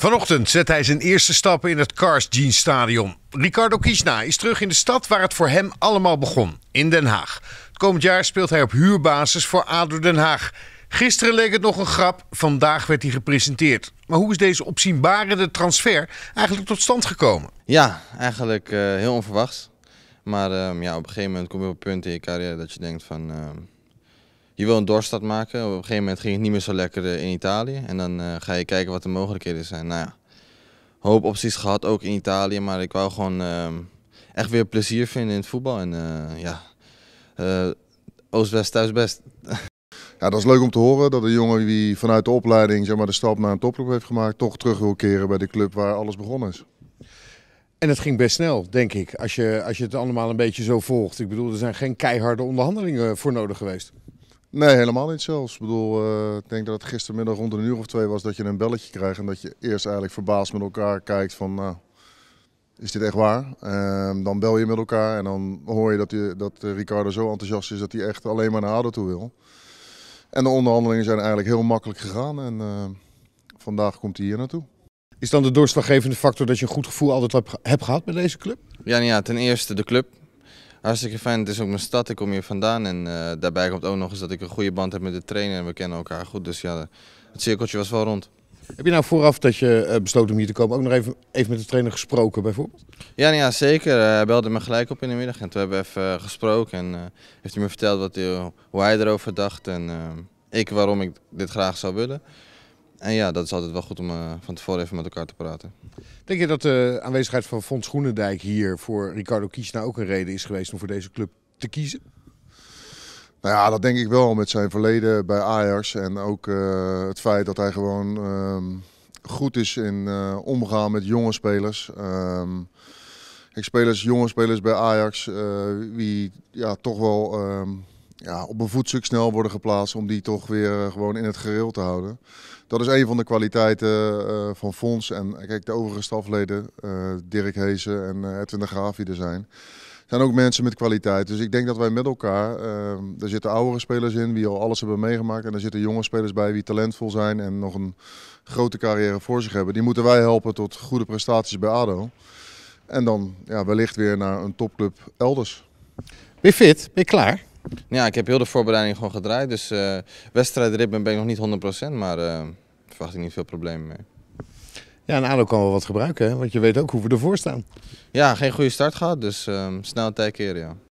Vanochtend zet hij zijn eerste stappen in het Cars Jeans Stadion. Ricardo Kiesna is terug in de stad waar het voor hem allemaal begon, in Den Haag. Het komend jaar speelt hij op huurbasis voor ADO Den Haag. Gisteren leek het nog een grap, vandaag werd hij gepresenteerd. Maar hoe is deze opzienbarende transfer eigenlijk tot stand gekomen? Ja, eigenlijk eh, heel onverwachts. Maar ehm, ja, op een gegeven moment kom je op een punt in je carrière dat je denkt van... Ehm, je wil een doorstart maken. Op een gegeven moment ging het niet meer zo lekker eh, in Italië. En dan eh, ga je kijken wat de mogelijkheden zijn. Nou ja, hoop opties gehad ook in Italië. Maar ik wou gewoon ehm, echt weer plezier vinden in het voetbal. En eh, ja, Oost-West thuis best. Ja, dat is leuk om te horen dat een jongen die vanuit de opleiding zeg maar, de stap naar een topclub heeft gemaakt, toch terug wil keren bij de club waar alles begonnen is. En het ging best snel, denk ik, als je, als je het allemaal een beetje zo volgt. Ik bedoel, er zijn geen keiharde onderhandelingen voor nodig geweest. Nee, helemaal niet zelfs. Ik bedoel, eh, ik denk dat het gistermiddag rond een uur of twee was dat je een belletje krijgt. En dat je eerst eigenlijk verbaasd met elkaar kijkt van, nou, is dit echt waar? Ehm, dan bel je met elkaar en dan hoor je dat, die, dat eh, Ricardo zo enthousiast is dat hij echt alleen maar naar ADO toe wil. En de onderhandelingen zijn eigenlijk heel makkelijk gegaan en eh, vandaag komt hij hier naartoe. Is dan de doorslaggevende factor dat je een goed gevoel altijd hebt gehad met deze club? Ja, nou ja ten eerste de club. Hartstikke fijn, het is ook mijn stad, ik kom hier vandaan. En eh, daarbij komt ook nog eens dat ik een goede band heb met de trainer en we kennen elkaar goed. Dus ja, het cirkeltje was wel rond. Heb je nou vooraf dat je eh, besloot om hier te komen ook nog even, even met de trainer gesproken bijvoorbeeld? Ja, nou ja zeker. Eh, hij belde me gelijk op in de middag en toen hebben we even gesproken. En heeft hij me verteld wat hij, hoe hij erover dacht en ik waarom ik dit graag zou willen. En ja, dat is altijd wel goed om eh, van tevoren even met elkaar te praten. Denk je dat de aanwezigheid van Fons Groenendijk hier voor Ricardo Kies nou ook een reden is geweest om voor deze club te kiezen? Nou ja, dat denk ik wel met zijn verleden bij Ajax. En ook eh, het feit dat hij gewoon ehm, goed is in eh, omgaan met jonge spelers. Um, ik spelers, jonge spelers bij Ajax, wie ja, toch wel... Ehm, ja, op een voetstuk snel worden geplaatst om die toch weer eh, gewoon in het gereel te houden. Dat is een van de kwaliteiten eh, van Fons en eh, kijk, de overige stafleden, Dirk Heesen en Edwin de Graaf die er zijn, zijn ook mensen met kwaliteit. Dus ik denk dat wij met elkaar, er zitten oudere spelers in die al alles hebben meegemaakt en er zitten jonge spelers bij die talentvol zijn en nog een grote carrière voor zich hebben. Die moeten wij helpen tot goede prestaties bij ADO. En dan ja, wellicht weer naar een topclub elders. Ben je fit? Ben je klaar? Ja, ik heb heel de voorbereiding gewoon gedraaid. Dus uh, wedstrijdritme ben ik nog niet 100%, maar eh, verwacht ik niet veel problemen mee. Ja, en ADO kan wel wat gebruiken, hè? want je weet ook hoe we ervoor staan. Ja, geen goede start gehad, dus uh, snel tijd keren, ja.